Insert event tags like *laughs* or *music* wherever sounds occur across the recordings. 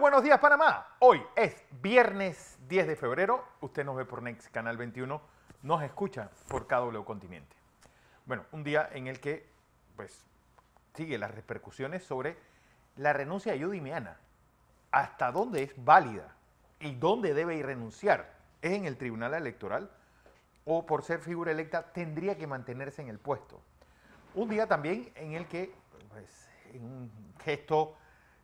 buenos días, Panamá. Hoy es viernes 10 de febrero. Usted nos ve por Next Canal 21, nos escucha por KW Continente. Bueno, un día en el que pues sigue las repercusiones sobre la renuncia de Judy ¿Hasta dónde es válida y dónde debe ir renunciar? ¿Es en el Tribunal Electoral o por ser figura electa tendría que mantenerse en el puesto? Un día también en el que, pues, en un gesto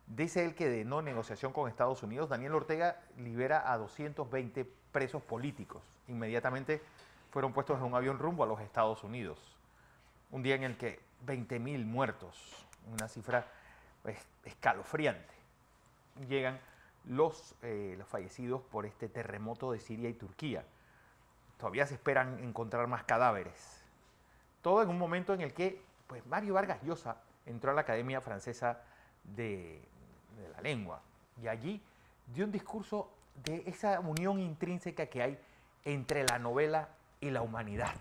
Dice él que de no negociación con Estados Unidos, Daniel Ortega libera a 220 presos políticos. Inmediatamente fueron puestos en un avión rumbo a los Estados Unidos. Un día en el que 20.000 muertos, una cifra pues, escalofriante, llegan los, eh, los fallecidos por este terremoto de Siria y Turquía. Todavía se esperan encontrar más cadáveres. Todo en un momento en el que pues, Mario Vargas Llosa entró a la Academia Francesa de, de la lengua. Y allí dio un discurso de esa unión intrínseca que hay entre la novela y la humanidad.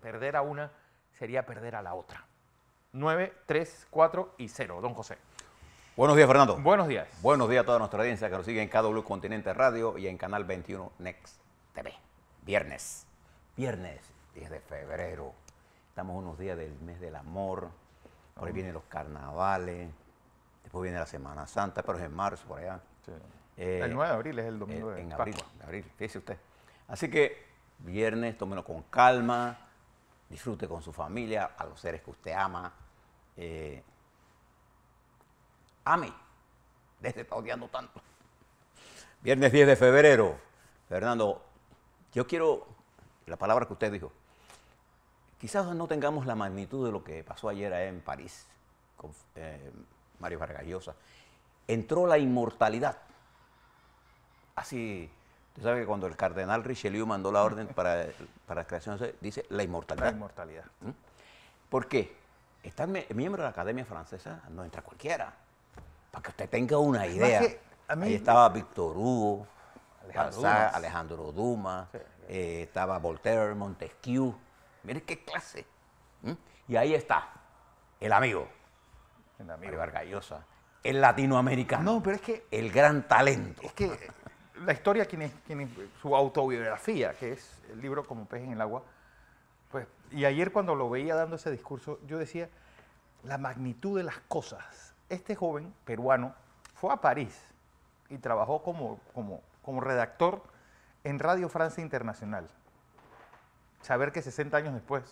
Perder a una sería perder a la otra. 9, 3, 4 y 0, don José. Buenos días, Fernando. Buenos días. Buenos días a toda nuestra audiencia que nos sigue en KW Continente Radio y en Canal 21 Next TV. Viernes. Viernes 10 de febrero. Estamos unos días del mes del amor. ahora vienen los carnavales. Después viene la Semana Santa, pero es en marzo, por allá. Eh, el 9 de abril es el domingo eh, de En abril, abril, fíjese usted. Así que viernes, tómelo con calma, disfrute con su familia, a los seres que usted ama. A eh, ame, desde está odiando tanto. Viernes 10 de febrero. Fernando, yo quiero la palabra que usted dijo. Quizás no tengamos la magnitud de lo que pasó ayer en París, Mario Vargas entró la inmortalidad. Así, usted sabe que cuando el cardenal Richelieu mandó la orden para, la creación, dice la inmortalidad. La inmortalidad. ¿Mm? ¿Por qué? Estar miembro de la Academia Francesa no entra cualquiera. Para que usted tenga una idea. Ahí estaba Víctor Hugo, Alejandro Alejandro Dumas eh, estaba Voltaire, Montesquieu. Mire qué clase. ¿Mm? Y ahí está, el amigo. En Vargas El latinoamericano. No, pero es que. El gran talento. Es que eh, la historia, quienes su autobiografía, que es el libro Como pez en el agua, pues, y ayer cuando lo veía dando ese discurso, yo decía, la magnitud de las cosas. Este joven peruano fue a París y trabajó como, como, como redactor en Radio Francia Internacional. Saber que 60 años después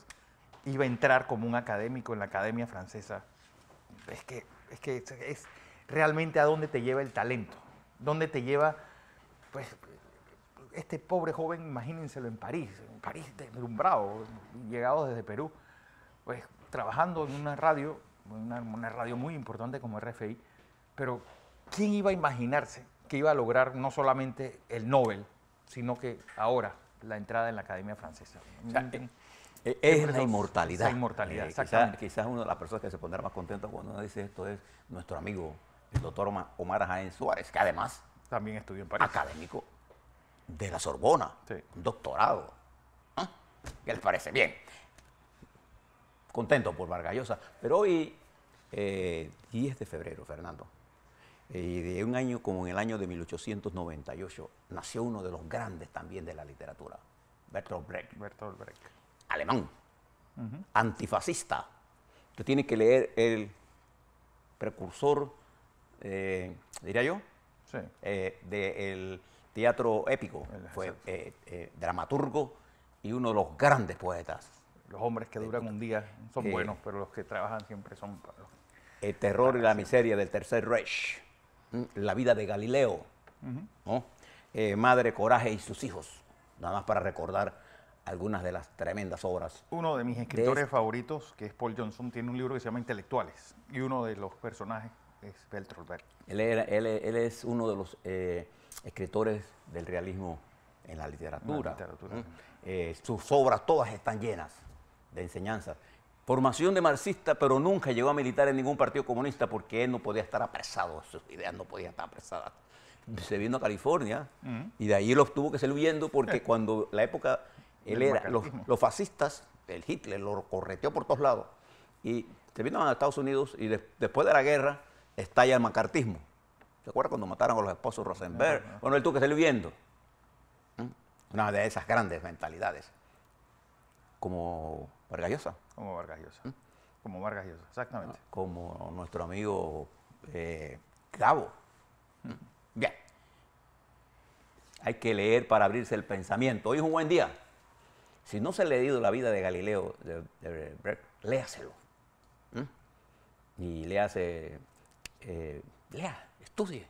iba a entrar como un académico en la Academia Francesa es que, es que es, realmente a dónde te lleva el talento, dónde te lleva, pues, este pobre joven, imagínenselo en París, en París deslumbrado, llegado desde Perú, pues trabajando en una radio, una, radio muy importante como RFI, pero ¿quién iba a imaginarse que iba a lograr no solamente el Nobel, sino que ahora la entrada en la Academia Francesa? O sea, eh, es, la inmortalidad. Eh, quizás una de las personas que se pondrá más contenta cuando uno dice esto es nuestro amigo, el doctor Omar Jaén Suárez, que además. También estudió en París. Académico de la Sorbona. doctorado. ¿Ah? ¿Qué les parece? Bien. Contento por Vargallosa. Pero hoy, 10 eh, de febrero, Fernando, eh, y de un año como en el año de 1898, nació uno de los grandes también de la literatura, Bertolt Brecht. Bertolt Brecht alemán, antifascista. Usted tiene que leer el precursor, eh, diría yo, eh, del teatro épico. Fue eh, dramaturgo y uno de los grandes poetas. Los hombres que duran un día son buenos, pero los que trabajan siempre son... El terror y la miseria del Tercer Reich. Mm, la vida de Galileo. Madre, Coraje y sus hijos. Nada más para recordar algunas de las tremendas obras. Uno de mis escritores este favoritos, que es Paul Johnson, tiene un libro que se llama Intelectuales, y uno de los personajes es Bertolt Él, él, es uno de los eh, escritores del realismo en la literatura. Eh, sus obras todas están llenas de enseñanzas. Formación de marxista, pero nunca llegó a militar en ningún partido comunista porque él no podía estar apresado, sus ideas no podían estar apresadas. Se vino a California y de ahí lo tuvo que salir huyendo porque cuando la época era, los, fascistas, el Hitler lo correteó por todos lados y se vino a Estados Unidos y después de la guerra estalla el macartismo. se acuerda cuando mataron a los esposos Rosenberg? o no. Bueno, el tú que estás viendo. Una de esas grandes mentalidades. Como Vargas Como Vargas Como Vargas exactamente. Ah, como nuestro amigo eh, Bien. Hay que leer para abrirse el pensamiento. Hoy es un buen día. Si no se ha leído la vida de Galileo, léaselo. ¿Mm? Y léase, eh, lea, estudie,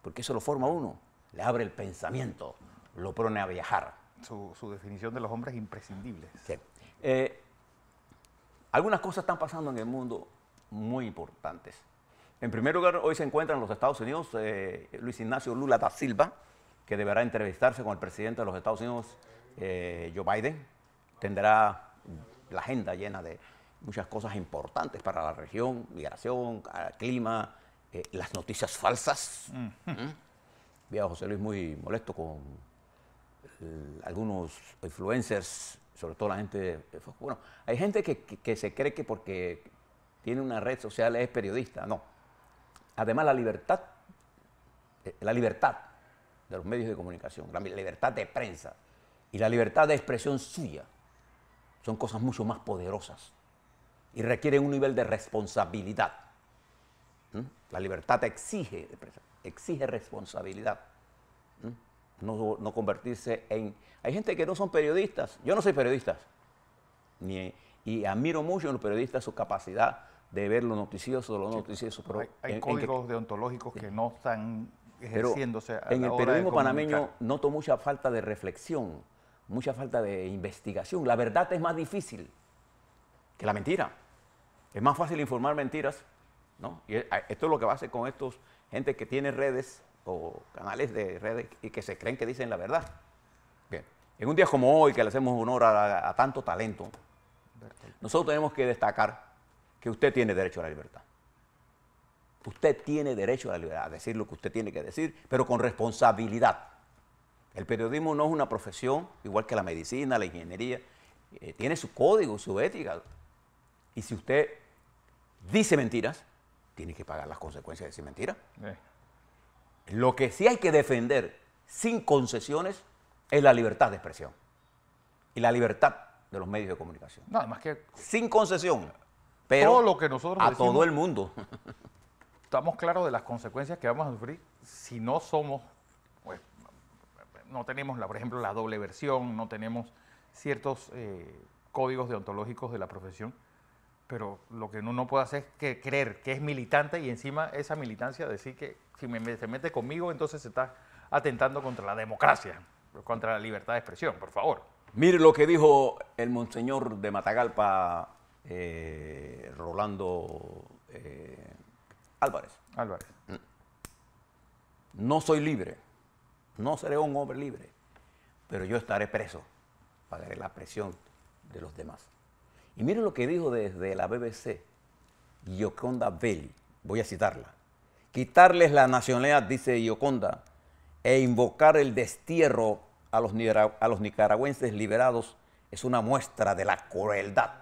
porque eso lo forma uno, le abre el pensamiento, lo pone a viajar. Su, definición de los hombres imprescindibles. Sí. Eh, algunas cosas están pasando en el mundo muy importantes. En primer lugar, hoy se encuentra en los Estados Unidos eh, Luis Ignacio Lula da Silva, que deberá entrevistarse con el presidente de los Estados Unidos, eh, Joe Biden tendrá la agenda llena de muchas cosas importantes para la región, migración, clima, eh, las noticias falsas. Mm. José Luis muy molesto con algunos influencers, sobre todo la gente... Bueno, hay gente que, se cree que porque tiene una red social es periodista, no. Además, la libertad, eh, la libertad de los medios de comunicación, la libertad de prensa, y la libertad de expresión suya son cosas mucho más poderosas y requieren un nivel de responsabilidad. ¿Mm? La libertad exige, exige responsabilidad. ¿Mm? No, convertirse en... Hay gente que no son periodistas. Yo no soy periodista. Ni, y admiro mucho a los periodistas su capacidad de ver lo noticioso, lo sí, noticioso. Pero hay, códigos deontológicos que no están ejerciéndose. en el periodismo panameño noto mucha falta de reflexión mucha falta de investigación. La verdad es más difícil que la mentira. Es más fácil informar mentiras, ¿no? Y esto es lo que va a hacer con estos gente que tiene redes o canales de redes y que se creen que dicen la verdad. Bien, en un día como hoy que le hacemos honor a, a tanto talento, nosotros tenemos que destacar que usted tiene derecho a la libertad. Usted tiene derecho a la libertad, a decir lo que usted tiene que decir, pero con responsabilidad. El periodismo no es una profesión, igual que la medicina, la ingeniería. Eh, tiene su código, su ética. Y si usted dice mentiras, tiene que pagar las consecuencias de decir mentiras. Eh. Lo que sí hay que defender sin concesiones es la libertad de expresión y la libertad de los medios de comunicación. más que... Sin concesión, pero lo que a todo el mundo. *laughs* Estamos claros de las consecuencias que vamos a sufrir si no somos no tenemos, la, por ejemplo, la doble versión, no tenemos ciertos eh, códigos deontológicos de la profesión, pero lo que uno no puede hacer es que creer que es militante y encima esa militancia decir que si me, se mete conmigo, entonces se está atentando contra la democracia, contra la libertad de expresión, por favor. Mire lo que dijo el monseñor de Matagalpa, eh, Rolando eh, Álvarez. Álvarez. No soy libre no seré un hombre libre, pero yo estaré preso. Pagaré la presión de los demás. Y miren lo que dijo desde la BBC, Gioconda Belli. Voy a citarla. Quitarles la nacionalidad, dice Gioconda, e invocar el destierro a los, nicaragüenses liberados es una muestra de la crueldad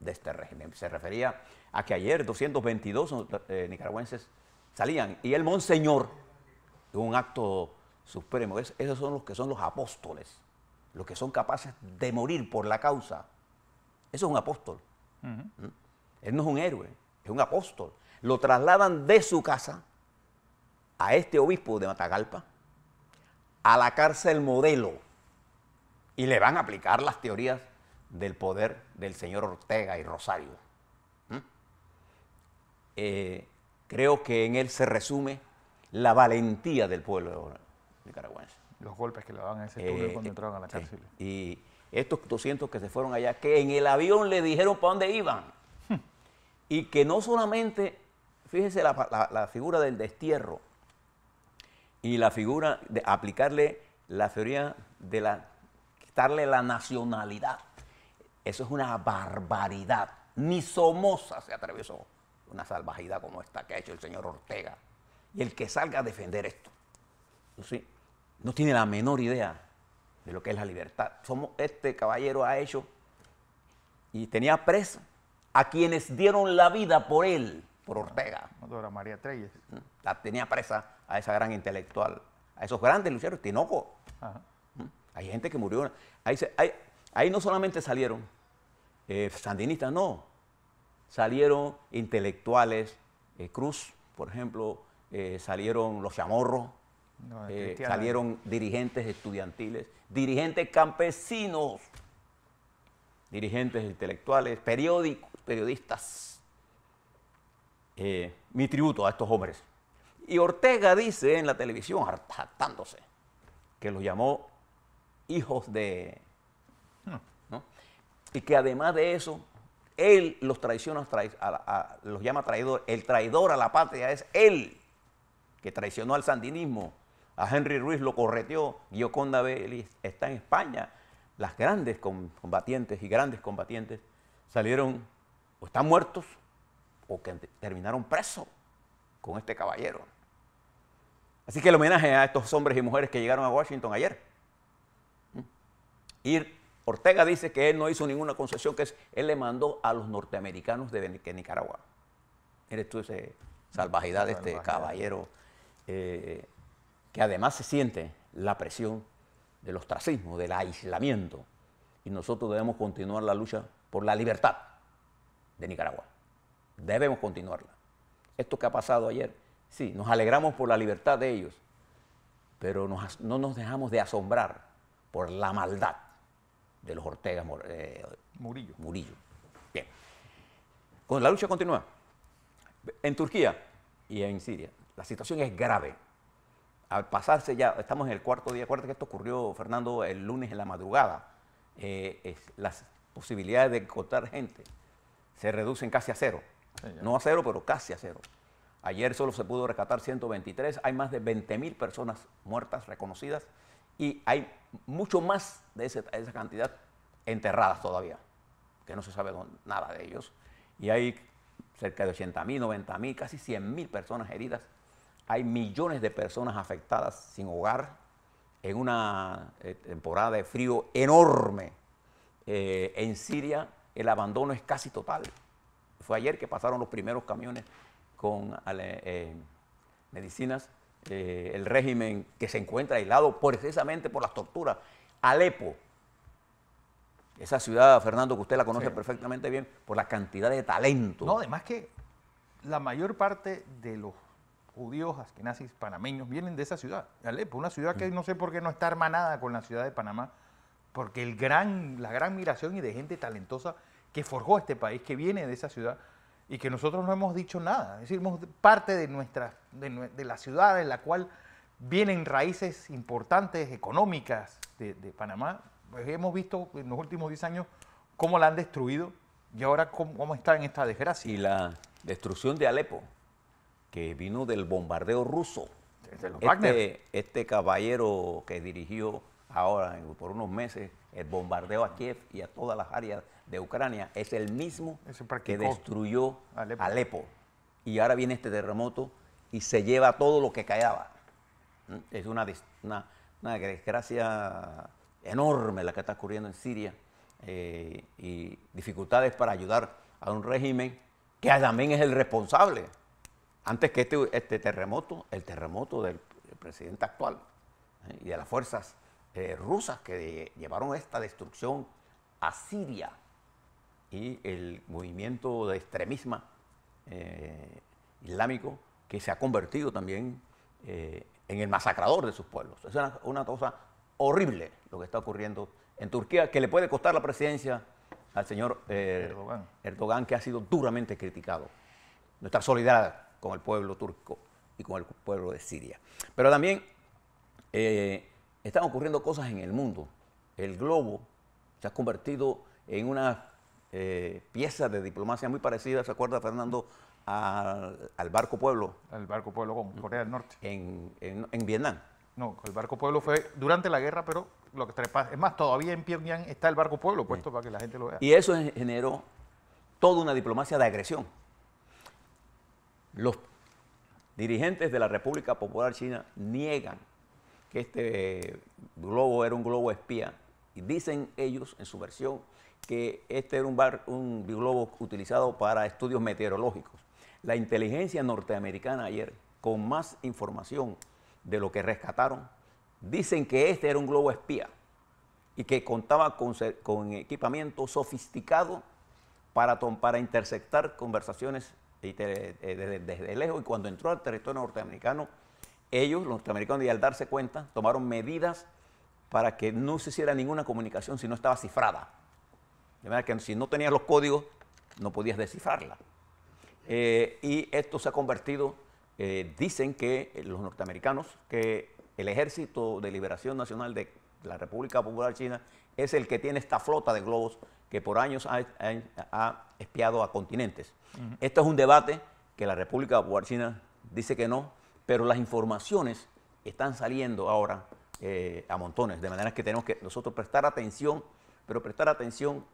de este régimen. Se refería a que ayer 222 eh, nicaragüenses salían y el monseñor, un acto supremo. esos son los que son los apóstoles, los que son capaces de morir por la causa. Eso es un apóstol. ¿Mm? Él no es un héroe, es un apóstol. Lo trasladan de su casa a este obispo de Matagalpa, a la cárcel modelo, y le van a aplicar las teorías del poder del señor Ortega y Rosario. ¿Mm? Eh, creo que en él se resume la valentía del pueblo los golpes que le daban a ese eh, túnel cuando eh, entraban a la cárcel. y estos 200 que se fueron allá, que en el avión le dijeron para dónde iban. Hmm. Y que no solamente, fíjese la, figura del destierro y la figura de aplicarle la teoría de la, quitarle la nacionalidad. Eso es una barbaridad. Ni Somoza se atravesó una salvajidad como esta que ha hecho el señor Ortega. Y el que salga a defender esto. ¿sí? no tiene la menor idea de lo que es la libertad. Somos, este caballero ha hecho y tenía presa a quienes dieron la vida por él, por Ortega. Doctora María Treyes. Mm, la tenía presa a esa gran intelectual, a esos grandes lucheros, Tinoco. Mm, hay gente que murió. Ahí, no solamente salieron eh, sandinistas, no. Salieron intelectuales, eh, Cruz, por ejemplo, eh, salieron los chamorros, eh, salieron dirigentes estudiantiles, dirigentes campesinos, dirigentes intelectuales, periódicos, periodistas. Eh, mi tributo a estos hombres. Y Ortega dice en la televisión, hartándose, que los llamó hijos de... Hmm. Y que además de eso, él los traiciona, los llama traidor. El traidor a la patria es él, que traicionó al sandinismo, a Henry Ruiz lo correteó. Gioconda Bellis está en España. Las grandes combatientes y grandes combatientes salieron o están muertos o que terminaron presos con este caballero. Así que el homenaje a estos hombres y mujeres que llegaron a Washington ayer. Y ¿Mm? Ortega dice que él no hizo ninguna concesión, que es, él le mandó a los norteamericanos de Nicaragua. Eres tú esa salvajidad de este caballero. Eh, que además se siente la presión del ostracismo, del aislamiento. Y nosotros debemos continuar la lucha por la libertad de Nicaragua. Debemos continuarla. Esto que ha pasado ayer, sí, nos alegramos por la libertad de ellos, pero no nos dejamos de asombrar por la maldad de los Ortega eh, Murillo. Murillo. Bien. Con la lucha continúa. En Turquía y en Siria, la situación es grave al pasarse ya, estamos en el cuarto día, acuérdate que esto ocurrió, Fernando, el lunes en la madrugada, eh, las posibilidades de encontrar gente se reducen casi a cero. no a cero, pero casi a cero. Ayer solo se pudo rescatar 123, hay más de 20 mil personas muertas reconocidas y hay mucho más de, esa cantidad enterradas todavía, que no se sabe nada de ellos. Y hay cerca de 80 mil, 90 mil, casi 100 mil personas heridas hay millones de personas afectadas sin hogar en una eh, temporada de frío enorme. Eh, en Siria el abandono es casi total. Fue ayer que pasaron los primeros camiones con eh, medicinas. el régimen que se encuentra aislado precisamente por las torturas. Alepo, esa ciudad, Fernando, que usted la conoce perfectamente bien, por la cantidad de talento. No, además que la mayor parte de los judíos, asquenazis, panameños, vienen de esa ciudad, Alepo, una ciudad que no sé por qué no está hermanada con la ciudad de Panamá, porque el gran, la gran migración y de gente talentosa que forjó este país, que viene de esa ciudad y que nosotros no hemos dicho nada, es decir, parte de, nuestra, de, la ciudad en la cual vienen raíces importantes económicas de, Panamá, pues hemos visto en los últimos 10 años cómo la han destruido y ahora cómo, cómo en esta desgracia. Y la destrucción de Alepo que vino del bombardeo ruso. Este, este, caballero que dirigió ahora por unos meses el bombardeo a Kiev y a todas las áreas de Ucrania es el mismo que destruyó Alepo. Y ahora viene este terremoto y se lleva todo lo que callaba. Mm, es una, una, desgracia enorme la que está ocurriendo en Siria eh, y dificultades para ayudar a un régimen que también es el responsable antes que este, este, terremoto, el terremoto del presidente actual ¿eh? y de las fuerzas eh, rusas que llevaron esta destrucción a Siria y el movimiento de extremismo eh, islámico que se ha convertido también en el masacrador de sus pueblos. Es una, cosa horrible lo que está ocurriendo en Turquía, que le puede costar la presidencia al señor Erdogan. que ha sido duramente criticado. Nuestra solidaridad con el pueblo turco y con el pueblo de Siria. Pero también eh, están ocurriendo cosas en el mundo. El globo se ha convertido en una eh, pieza de diplomacia muy parecida, ¿se acuerda Fernando? Al, barco Pueblo. Al barco Pueblo con Corea del Norte. En, Vietnam. No, el barco Pueblo fue durante la guerra, pero lo que trepa, es más, todavía en Pyongyang está el barco Pueblo puesto para que la gente lo vea. Y eso generó toda una diplomacia de agresión. Los dirigentes de la República Popular China niegan que este globo era un globo espía. Y dicen ellos, en su versión, que este era un, globo utilizado para estudios meteorológicos. La inteligencia norteamericana ayer, con más información de lo que rescataron, dicen que este era un globo espía y que contaba con, con equipamiento sofisticado para, para interceptar conversaciones eh, eh, desde, lejos. Y cuando entró al territorio norteamericano, ellos, los norteamericanos, y al darse cuenta, tomaron medidas para que no se hiciera ninguna comunicación si no estaba cifrada. De manera que si no tenías los códigos, no podías descifrarla. Eh, y esto se ha convertido, dicen que los norteamericanos, que el Ejército de Liberación Nacional de la República Popular China, es el que tiene esta flota de globos que por años ha, espiado a continentes. Esto es un debate que la República Popular China dice que no, pero las informaciones están saliendo ahora eh, a montones, de manera que tenemos que nosotros prestar atención, pero prestar atención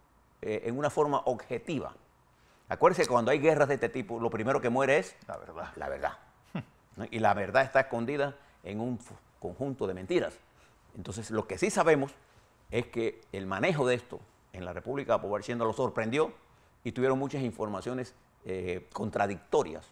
eh, en una forma objetiva. Acuérdense que cuando hay guerras de este tipo, lo primero que muere es la verdad. La verdad. Y la verdad está escondida en un conjunto de mentiras. Entonces, lo que sí sabemos es que el manejo de esto en la República siendo lo sorprendió y tuvieron muchas informaciones eh, contradictorias.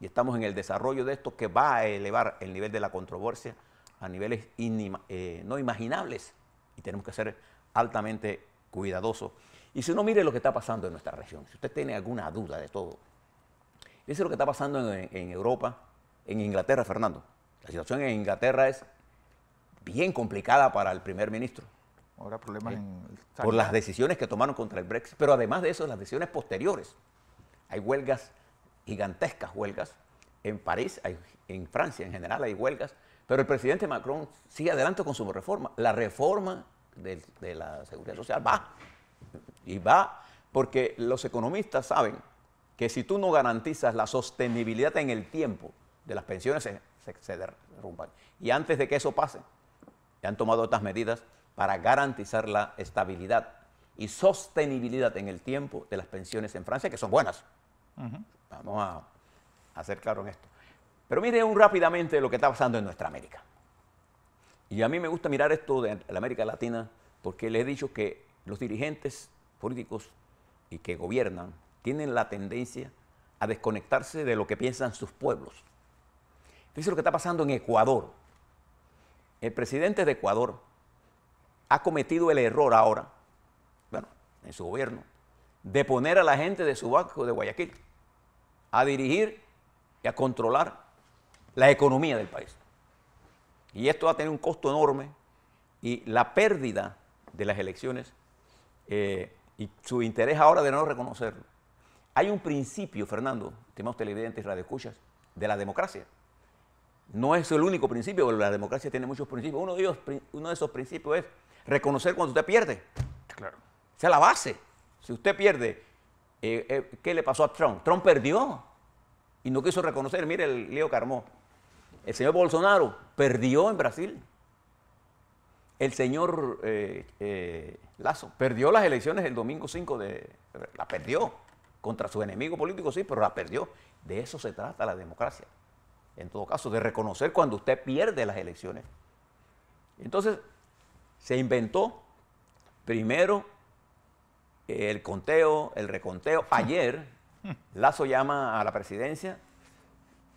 Y estamos en el desarrollo de esto que va a elevar el nivel de la controversia a niveles eh, no imaginables. Y tenemos que ser altamente cuidadosos. Y si uno mire lo que está pasando en nuestra región, si usted tiene alguna duda de todo, eso es lo que está pasando en Europa, en Inglaterra, Fernando. La situación en Inglaterra es bien complicada para el primer ministro. Ahora problemas ¿Eh? en Por las decisiones que tomaron contra el Brexit, pero además de eso, las decisiones posteriores. Hay huelgas, gigantescas huelgas, en París, en Francia en general hay huelgas, pero el presidente Macron sigue adelante con su reforma. La reforma de, la seguridad social va, y va, porque los economistas saben que si tú no garantizas la sostenibilidad en el tiempo de las pensiones, se, se derrumban. Y antes de que eso pase, y han tomado estas medidas para garantizar la estabilidad y sostenibilidad en el tiempo de las pensiones en Francia, que son buenas. Vamos a, hacer claro en esto. Pero mire un rápidamente lo que está pasando en nuestra América. Y a mí me gusta mirar esto de la América Latina porque les he dicho que los dirigentes políticos y que gobiernan tienen la tendencia a desconectarse de lo que piensan sus pueblos. Fíjense lo que está pasando en Ecuador el presidente de Ecuador ha cometido el error ahora, bueno, en su gobierno, de poner a la gente de su banco de Guayaquil a dirigir y a controlar la economía del país. Y esto va a tener un costo enorme y la pérdida de las elecciones eh, y su interés ahora de no reconocerlo. Hay un principio, Fernando, estimados televidentes y radioescuchas, de la democracia, no es el único principio, la democracia tiene muchos principios. Uno de, esos principios es reconocer cuando usted pierde. Claro. sea, la base. Si usted pierde, eh, eh, ¿qué le pasó a Trump? Trump perdió y no quiso reconocer. Mire el Leo que El señor Bolsonaro perdió en Brasil. El señor eh, Lazo perdió las elecciones el domingo 5 de... La perdió. Contra su enemigo político, sí, pero la perdió. De eso se trata la democracia en todo caso, de reconocer cuando usted pierde las elecciones. Entonces, se inventó primero el conteo, el reconteo. *laughs* Ayer, Lazo llama a la presidencia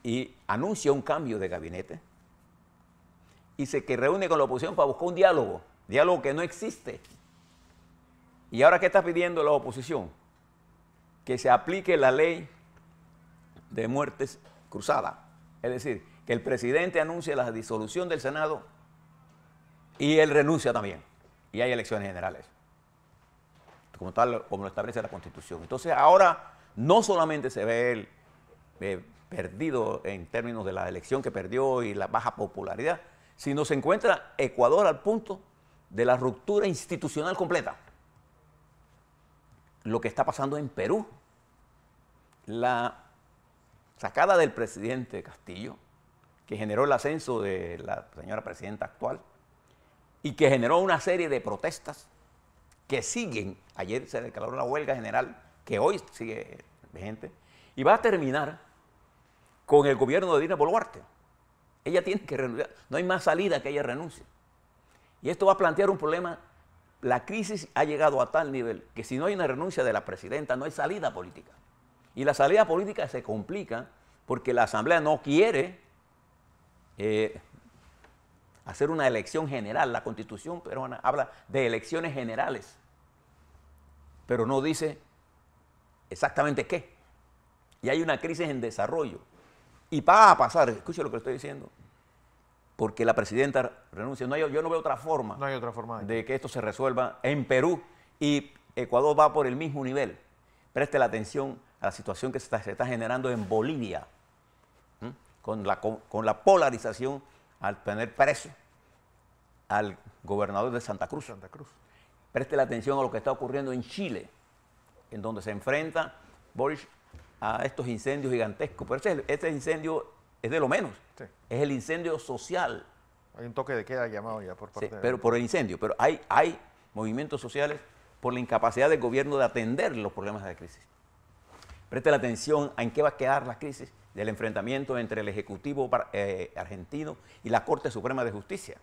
y anuncia un cambio de gabinete y se que reúne con la oposición para buscar un diálogo, diálogo que no existe. ¿Y ahora qué está pidiendo la oposición? Que se aplique la ley de muertes cruzadas. Es decir, que el presidente anuncia la disolución del Senado y él renuncia también. Y hay elecciones generales. Como tal, como lo establece la Constitución. Entonces, ahora no solamente se ve él eh, perdido en términos de la elección que perdió y la baja popularidad, sino se encuentra Ecuador al punto de la ruptura institucional completa. Lo que está pasando en Perú, la sacada del presidente Castillo, que generó el ascenso de la señora presidenta actual y que generó una serie de protestas que siguen. Ayer se declaró una huelga general que hoy sigue vigente y va a terminar con el gobierno de Dina Boluarte. Ella tiene que renunciar, no hay más salida que ella renuncie. Y esto va a plantear un problema. La crisis ha llegado a tal nivel que si no hay una renuncia de la presidenta, no hay salida política. Y la salida política se complica porque la Asamblea no quiere eh, hacer una elección general. La Constitución peruana habla de elecciones generales, pero no dice exactamente qué. Y hay una crisis en desarrollo. Y va a pasar, escuche lo que estoy diciendo, porque la presidenta renuncia. No yo no veo otra forma, hay otra forma de que esto se resuelva en Perú y Ecuador va por el mismo nivel. Preste la atención la situación que se está, generando en Bolivia, con la, polarización al tener preso al gobernador de Santa Cruz. Santa Cruz. Preste la atención a lo que está ocurriendo en Chile, en donde se enfrenta Boris a estos incendios gigantescos. Pero este, incendio es de lo menos. Es el incendio social. Hay un toque de queda llamado ya por parte Pero por el incendio. Pero hay, hay movimientos sociales por la incapacidad del gobierno de atender los problemas de crisis. Preste la atención a en qué va a quedar la crisis del enfrentamiento entre el Ejecutivo eh, argentino y la Corte Suprema de Justicia.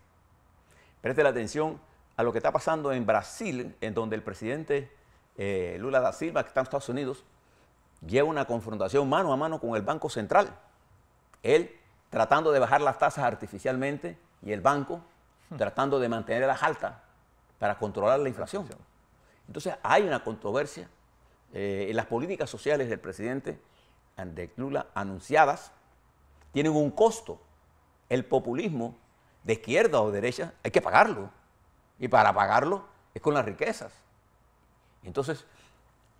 Preste la atención a lo que está pasando en Brasil, en donde el presidente eh, Lula da Silva, que está en Estados Unidos, lleva una confrontación mano a mano con el Banco Central. Él tratando de bajar las tasas artificialmente y el banco hmm. tratando de mantenerlas altas para controlar la inflación. Entonces hay una controversia eh, las políticas sociales del presidente Andrés Lula anunciadas tienen un costo. El populismo de izquierda o derecha hay que pagarlo. Y para pagarlo es con las riquezas. Entonces,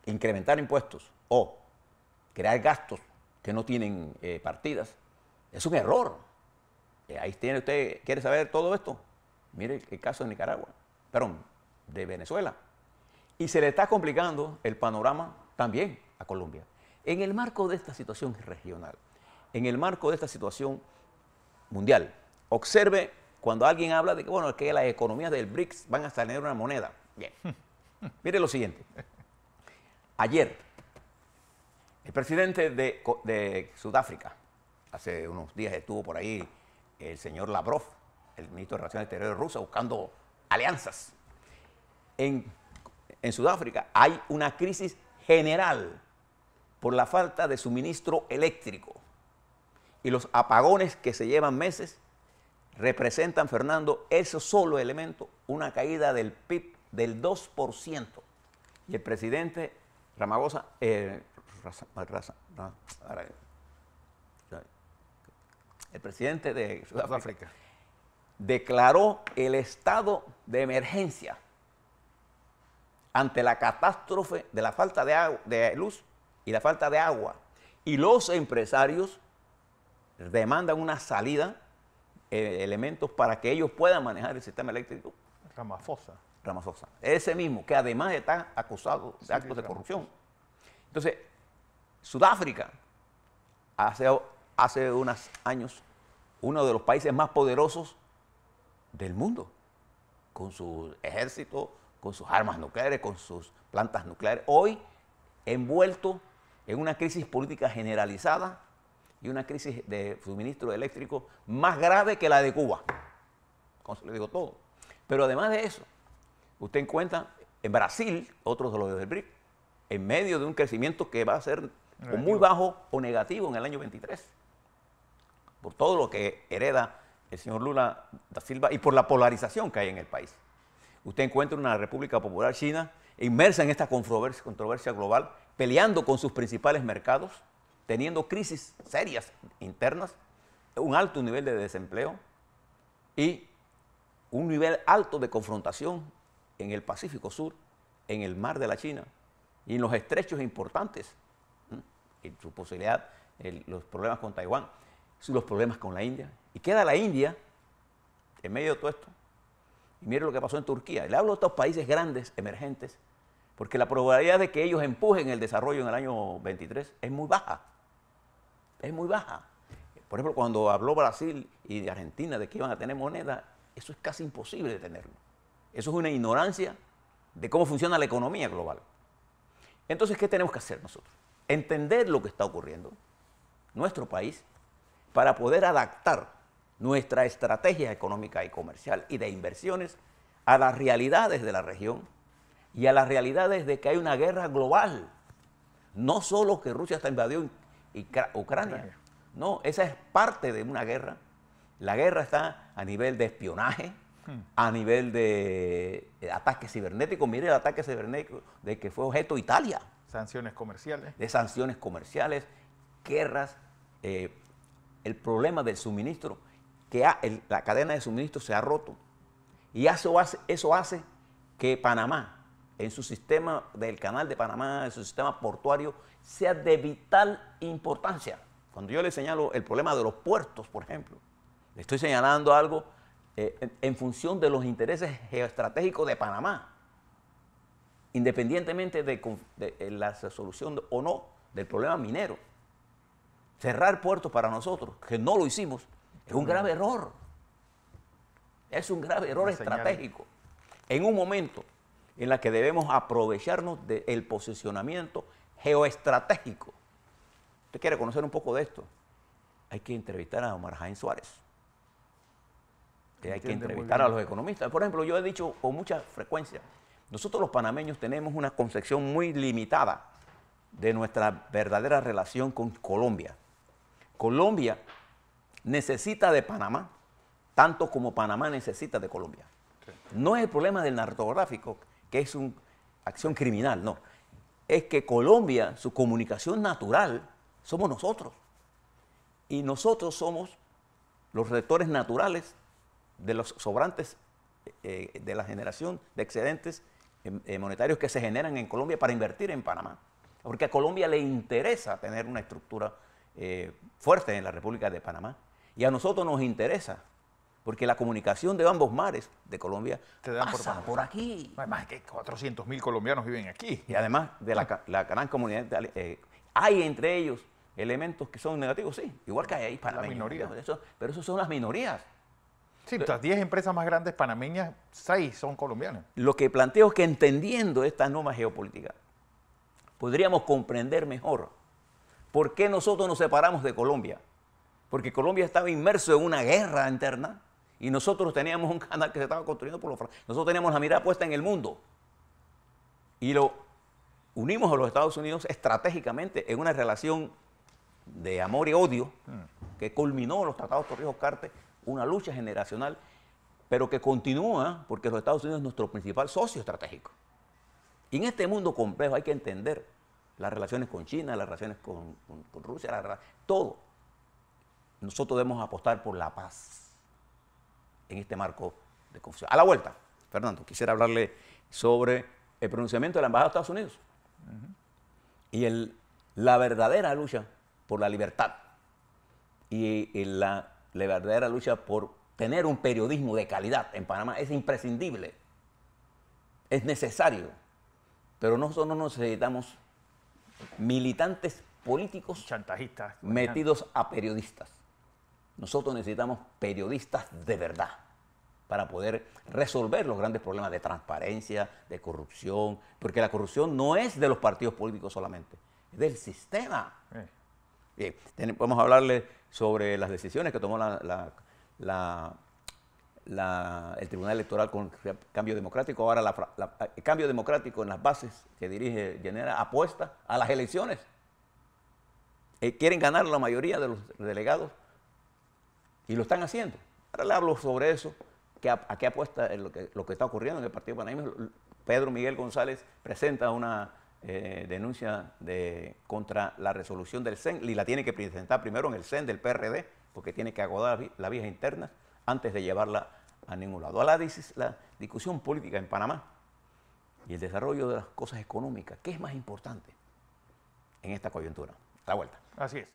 incrementar impuestos o crear gastos que no tienen eh, partidas es un error. Eh, ahí tiene usted, ¿quiere saber todo esto? Mire el caso de Nicaragua, perdón, de Venezuela. Y se le está complicando el panorama también a Colombia. En el marco de esta situación regional, en el marco de esta situación mundial, observe cuando alguien habla de que, bueno, que las economías del BRICS van a tener una moneda. Bien. *laughs* Mire lo siguiente. Ayer, el presidente de, Sudáfrica, hace unos días estuvo por ahí el señor Lavrov, el ministro de Relaciones Exteriores ruso, buscando alianzas. En en Sudáfrica hay una crisis general por la falta de suministro eléctrico. Y los apagones que se llevan meses representan, Fernando, ese solo elemento, una caída del PIB del 2%. Y el presidente Ramagosa, eh, el presidente de Sudáfrica declaró el estado de emergencia ante la catástrofe de la falta de, luz y la falta de agua. Y los empresarios demandan una salida, eh, elementos para que ellos puedan manejar el sistema eléctrico. Ramafosa. Ramafosa. Ese mismo, que además está acusado de actos de corrupción. Entonces, Sudáfrica, hace, hace unos años, uno de los países más poderosos del mundo, con su ejército, con sus armas nucleares, con sus plantas nucleares, hoy envuelto en una crisis política generalizada y una crisis de suministro eléctrico más grave que la de Cuba. Con eso le digo todo. Pero además de eso, usted encuentra en Brasil, otros de los del BRIC, en medio de un crecimiento que va a ser muy bajo o negativo en el año 23, por todo lo que hereda el señor Lula da Silva y por la polarización que hay en el país usted encuentra una República Popular China inmersa en esta controversia, global, peleando con sus principales mercados, teniendo crisis serias internas, un alto nivel de desempleo y un nivel alto de confrontación en el Pacífico Sur, en el mar de la China y en los estrechos e importantes, en su posibilidad, los problemas con Taiwán, los problemas con la India. Y queda la India en medio de todo esto y mire lo que pasó en Turquía. Le hablo de estos países grandes, emergentes, porque la probabilidad de que ellos empujen el desarrollo en el año 23 es muy baja. Es muy baja. Por ejemplo, cuando habló Brasil y Argentina de que iban a tener moneda, eso es casi imposible de tenerlo. Eso es una ignorancia de cómo funciona la economía global. Entonces, ¿qué tenemos que hacer nosotros? Entender lo que está ocurriendo, nuestro país, para poder adaptar nuestra estrategia económica y comercial y de inversiones a las realidades de la región y a las realidades de que hay una guerra global. No solo que Rusia está invadió Ucrania, no, esa es parte de una guerra. La guerra está a nivel de espionaje, hmm. a nivel de eh, ataques cibernéticos. Mire el ataque cibernético de que fue objeto Italia. Sanciones comerciales. De sanciones comerciales, guerras, eh, el problema del suministro que la cadena de suministro se ha roto. Y eso hace, que Panamá, en su sistema del canal de Panamá, en su sistema portuario, sea de vital importancia. Cuando yo le señalo el problema de los puertos, por ejemplo, le estoy señalando algo eh, en, función de los intereses geoestratégicos de Panamá, independientemente de, eh, la solución o no del problema minero. Cerrar puertos para nosotros, que no lo hicimos, es un grave error. Es un grave error estratégico. En un momento en la que debemos aprovecharnos del posicionamiento geoestratégico. ¿Usted quiere conocer un poco de esto? Hay que entrevistar a Omar Jaén Suárez. hay que entrevistar a los economistas. Por ejemplo, yo he dicho con mucha frecuencia, nosotros los panameños tenemos una concepción muy limitada de nuestra verdadera relación con Colombia. Colombia necesita de Panamá tanto como Panamá necesita de Colombia. No es el problema del narcotráfico, que es una acción criminal, no. Es que Colombia, su comunicación natural, somos nosotros. Y nosotros somos los rectores naturales de los sobrantes eh, eh, de la generación de excedentes em, eh, monetarios que se generan en Colombia para invertir en Panamá. Porque a Colombia le interesa tener una estructura fuerte en la República de Panamá. Y a nosotros nos interesa, porque la comunicación de ambos mares de Colombia se dan por, aquí. más que 400 mil colombianos viven aquí. Y además de la, gran comunidad, eh, hay entre ellos elementos que son negativos, sí, igual que hay para La pero eso son las minorías. Sí, las 10 empresas más grandes panameñas, 6 son colombianas. Lo que planteo es que entendiendo esta norma geopolítica, podríamos comprender mejor por qué nosotros nos separamos de Colombia porque Colombia estaba inmerso en una guerra interna y nosotros teníamos un canal que se estaba construyendo por los franceses. Nosotros teníamos la mirada puesta en el mundo y lo unimos a los Estados Unidos estratégicamente en una relación de amor y odio que culminó los tratados Torrijos-Cartes, una lucha generacional, pero que continúa porque los Estados Unidos es nuestro principal socio estratégico. Y en este mundo complejo hay que entender las relaciones con China, las relaciones con, Rusia, la, todo nosotros debemos apostar por la paz en este marco de confusión. A la vuelta, Fernando, quisiera hablarle sobre el pronunciamiento de la Embajada de Estados Unidos y el, la verdadera lucha por la libertad y, la, verdadera lucha por tener un periodismo de calidad en Panamá. Es imprescindible, es necesario, pero nosotros no necesitamos militantes políticos chantajistas metidos a periodistas. Nosotros necesitamos periodistas de verdad para poder resolver los grandes problemas de transparencia, de corrupción, porque la corrupción no es de los partidos políticos solamente, es del sistema. Eh. Bien, vamos a hablarle sobre las decisiones que tomó el Tribunal Electoral con cambio democrático. Ahora el cambio democrático en las bases que dirige Genera apuesta a las elecciones. Eh, quieren ganar la mayoría de los delegados y lo están haciendo. Ahora le hablo sobre eso, a, qué apuesta lo que, lo que, está ocurriendo en el Partido Panameño. Pedro Miguel González presenta una eh, denuncia contra la resolución del CEN y la tiene que presentar primero en el CEN del PRD, porque tiene que agotar la vía interna antes de llevarla a ningún lado. A la, discusión política en Panamá y el desarrollo de las cosas económicas, ¿qué es más importante en esta coyuntura? la vuelta. Así es.